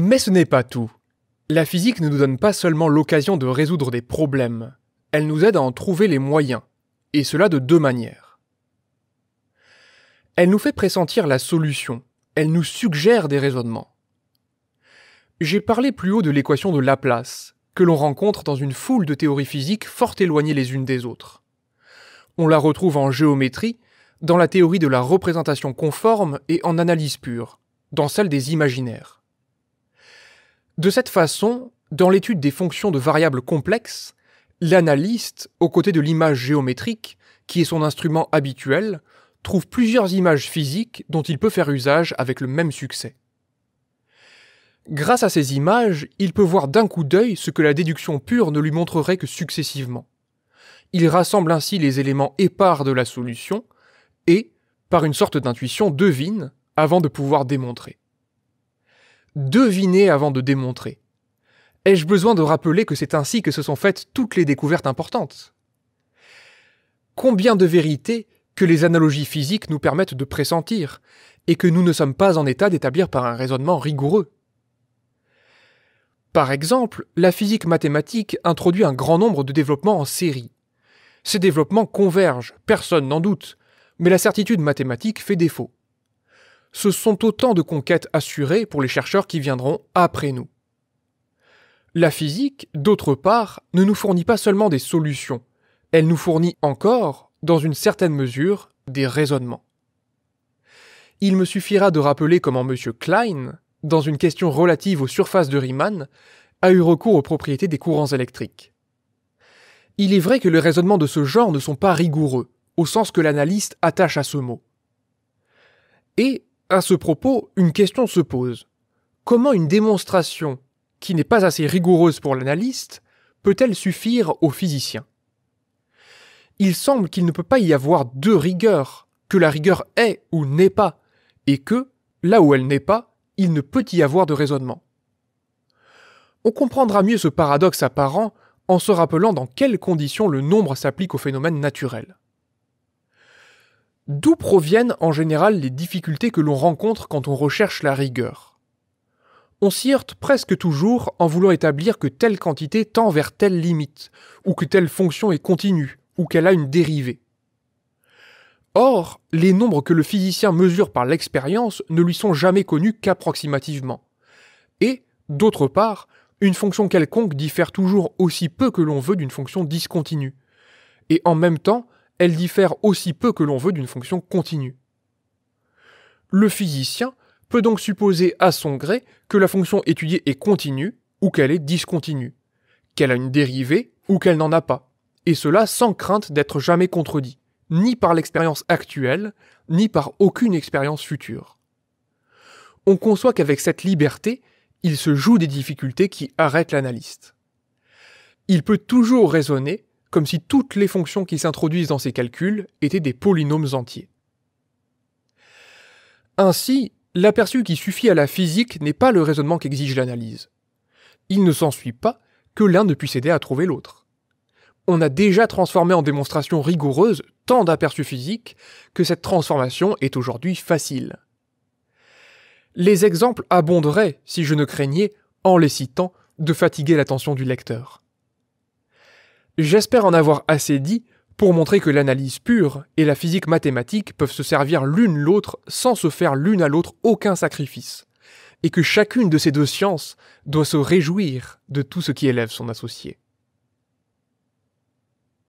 Mais ce n'est pas tout. La physique ne nous donne pas seulement l'occasion de résoudre des problèmes, elle nous aide à en trouver les moyens, et cela de deux manières. Elle nous fait pressentir la solution, elle nous suggère des raisonnements. J'ai parlé plus haut de l'équation de Laplace, que l'on rencontre dans une foule de théories physiques fort éloignées les unes des autres. On la retrouve en géométrie, dans la théorie de la représentation conforme et en analyse pure, dans celle des imaginaires. De cette façon, dans l'étude des fonctions de variables complexes, l'analyste, aux côtés de l'image géométrique, qui est son instrument habituel, trouve plusieurs images physiques dont il peut faire usage avec le même succès. Grâce à ces images, il peut voir d'un coup d'œil ce que la déduction pure ne lui montrerait que successivement. Il rassemble ainsi les éléments épars de la solution et, par une sorte d'intuition, devine avant de pouvoir démontrer deviner avant de démontrer. Ai-je besoin de rappeler que c'est ainsi que se sont faites toutes les découvertes importantes Combien de vérités que les analogies physiques nous permettent de pressentir, et que nous ne sommes pas en état d'établir par un raisonnement rigoureux Par exemple, la physique mathématique introduit un grand nombre de développements en série. Ces développements convergent, personne n'en doute, mais la certitude mathématique fait défaut ce sont autant de conquêtes assurées pour les chercheurs qui viendront après nous. La physique, d'autre part, ne nous fournit pas seulement des solutions, elle nous fournit encore, dans une certaine mesure, des raisonnements. Il me suffira de rappeler comment M. Klein, dans une question relative aux surfaces de Riemann, a eu recours aux propriétés des courants électriques. Il est vrai que les raisonnements de ce genre ne sont pas rigoureux, au sens que l'analyste attache à ce mot. Et à ce propos, une question se pose. Comment une démonstration qui n'est pas assez rigoureuse pour l'analyste peut-elle suffire au physicien Il semble qu'il ne peut pas y avoir deux rigueur, que la rigueur est ou n'est pas, et que, là où elle n'est pas, il ne peut y avoir de raisonnement. On comprendra mieux ce paradoxe apparent en se rappelant dans quelles conditions le nombre s'applique au phénomène naturel. D'où proviennent en général les difficultés que l'on rencontre quand on recherche la rigueur On s'y heurte presque toujours en voulant établir que telle quantité tend vers telle limite, ou que telle fonction est continue, ou qu'elle a une dérivée. Or, les nombres que le physicien mesure par l'expérience ne lui sont jamais connus qu'approximativement. Et, d'autre part, une fonction quelconque diffère toujours aussi peu que l'on veut d'une fonction discontinue. Et en même temps, elle diffère aussi peu que l'on veut d'une fonction continue. Le physicien peut donc supposer à son gré que la fonction étudiée est continue ou qu'elle est discontinue, qu'elle a une dérivée ou qu'elle n'en a pas, et cela sans crainte d'être jamais contredit, ni par l'expérience actuelle, ni par aucune expérience future. On conçoit qu'avec cette liberté, il se joue des difficultés qui arrêtent l'analyste. Il peut toujours raisonner comme si toutes les fonctions qui s'introduisent dans ces calculs étaient des polynômes entiers. Ainsi, l'aperçu qui suffit à la physique n'est pas le raisonnement qu'exige l'analyse. Il ne s'ensuit pas que l'un ne puisse aider à trouver l'autre. On a déjà transformé en démonstration rigoureuse tant d'aperçus physiques que cette transformation est aujourd'hui facile. Les exemples abonderaient, si je ne craignais, en les citant, de fatiguer l'attention du lecteur. J'espère en avoir assez dit pour montrer que l'analyse pure et la physique mathématique peuvent se servir l'une l'autre sans se faire l'une à l'autre aucun sacrifice, et que chacune de ces deux sciences doit se réjouir de tout ce qui élève son associé.